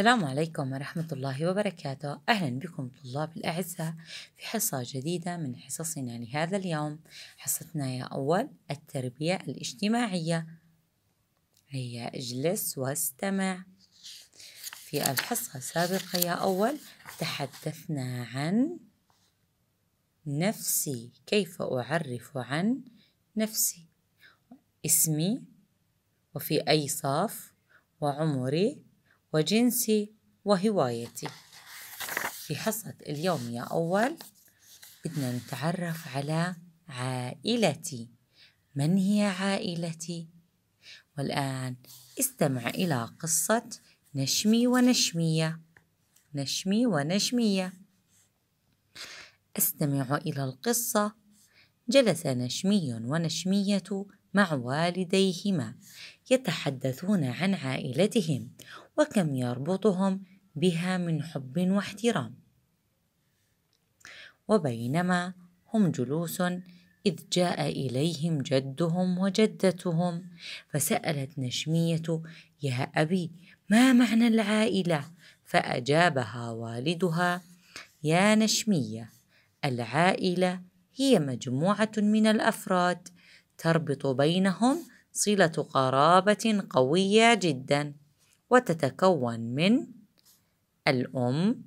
السلام عليكم ورحمة الله وبركاته أهلا بكم طلاب الأعزاء في حصة جديدة من حصصنا لهذا اليوم حصتنا يا أول التربية الاجتماعية هيا اجلس واستمع في الحصة السابقة يا أول تحدثنا عن نفسي كيف أعرف عن نفسي اسمي وفي أي صف وعمري وجنسي وهوايتي في حصة اليوم يا أول بدنا نتعرف على عائلتي من هي عائلتي؟ والآن استمع إلى قصة نشمي ونشمية نشمي ونشمية استمع إلى القصة جلس نشمي ونشمية مع والديهما يتحدثون عن عائلتهم وكم يربطهم بها من حب واحترام وبينما هم جلوس إذ جاء إليهم جدهم وجدتهم فسألت نشمية يا أبي ما معنى العائلة؟ فأجابها والدها يا نشمية العائلة هي مجموعة من الأفراد تربط بينهم صلة قرابة قوية جدا وتتكون من الأم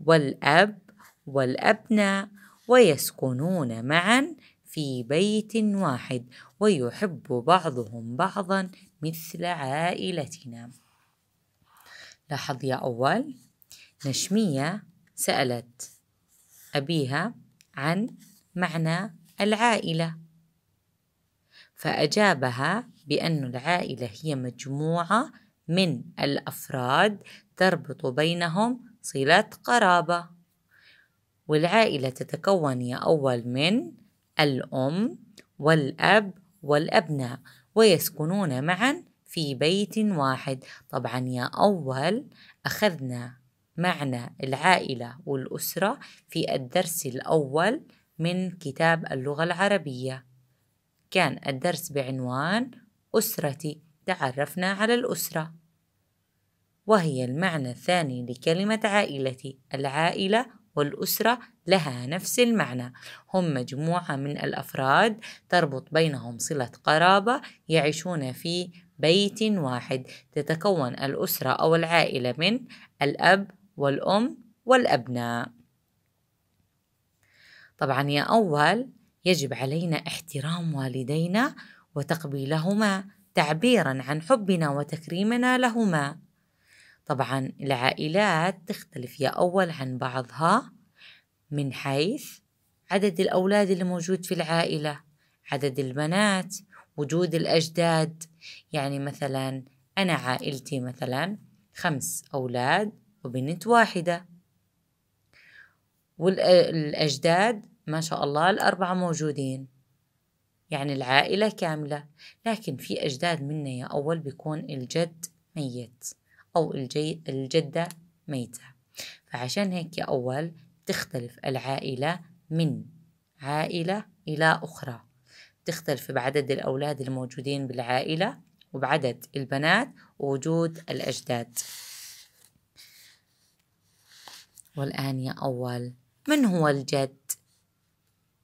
والأب والأبناء ويسكنون معا في بيت واحد ويحب بعضهم بعضا مثل عائلتنا لاحظ يا أول نشمية سألت أبيها عن معنى العائلة فأجابها بأن العائلة هي مجموعة من الأفراد تربط بينهم صلة قرابة والعائلة تتكون يا أول من الأم والأب والأبناء ويسكنون معا في بيت واحد طبعا يا أول أخذنا معنى العائلة والأسرة في الدرس الأول من كتاب اللغة العربية كان الدرس بعنوان أسرتي تعرفنا على الأسرة وهي المعنى الثاني لكلمة عائلتي العائلة والأسرة لها نفس المعنى هم مجموعة من الأفراد تربط بينهم صلة قرابة يعيشون في بيت واحد تتكون الأسرة أو العائلة من الأب والأم والأبناء طبعا يا أول يجب علينا احترام والدينا وتقبيلهما تعبيرا عن حبنا وتكريمنا لهما طبعا العائلات تختلف يا أول عن بعضها من حيث عدد الأولاد اللي موجود في العائلة عدد البنات وجود الأجداد يعني مثلا أنا عائلتي مثلا خمس أولاد وبنت واحدة والأجداد ما شاء الله الأربعة موجودين يعني العائلة كاملة لكن في أجداد منا يا أول بيكون الجد ميت أو الجي الجدة ميتة فعشان هيك يا أول تختلف العائلة من عائلة إلى أخرى تختلف بعدد الأولاد الموجودين بالعائلة وبعدد البنات ووجود الأجداد والآن يا أول من هو الجد؟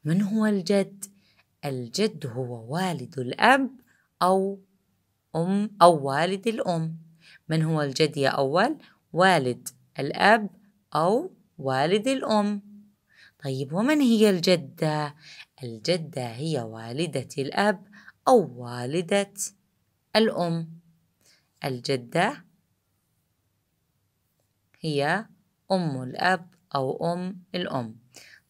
من هو الجد؟ الجد هو والد الأب أو أم أو والد الأم من هو الجد يا أول؟ والد الأب أو والد الأم طيب ومن هي الجدة؟ الجدة هي والدة الأب أو والدة الأم الجدة هي أم الأب أو أم الأم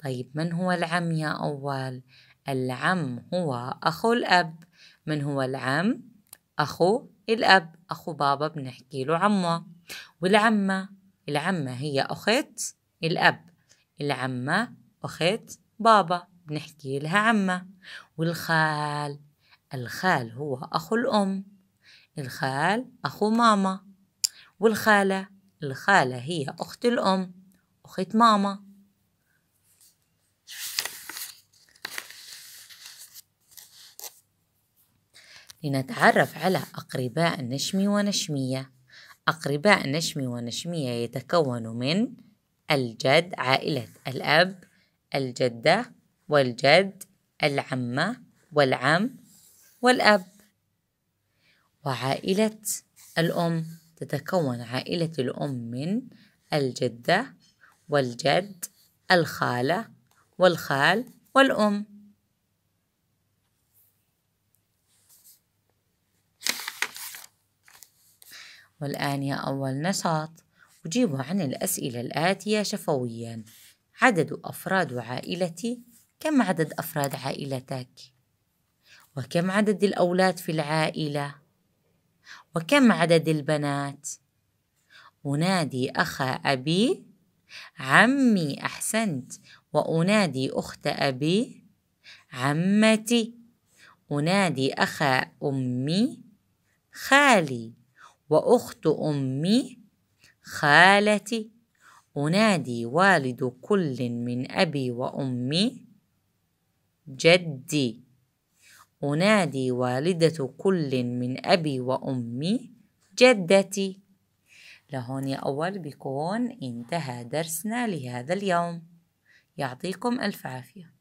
طيب من هو العم يا أول؟ العم هو أخو الأب من هو العم؟ أخو الأب أخو بابا بنحكي له عمه والعمة العمة هي أخت الأب العمة أخت بابا بنحكي لها عمة والخال الخال هو أخو الأم الخال أخو ماما والخالة الخالة هي أخت الأم أخت ماما لنتعرف على أقرباء النشم ونشمية أقرباء النشم ونشمية يتكون من الجد عائلة الأب الجدة والجد العمة والعم والأب وعائلة الأم تتكون عائلة الأم من الجدة والجد الخالة والخال والأم والآن يا أول نشاط أجيب عن الأسئلة الآتية شفويا عدد أفراد عائلتي كم عدد أفراد عائلتك؟ وكم عدد الأولاد في العائلة؟ وكم عدد البنات؟ أنادي أخا أبي عمي أحسنت وأنادي أخت أبي عمتي أنادي أخا أمي خالي وأخت أمي خالتي أنادي والد كل من أبي وأمي جدي أنادي والدة كل من أبي وأمي جدتي لهون يا أول بكون انتهى درسنا لهذا اليوم يعطيكم ألف عافية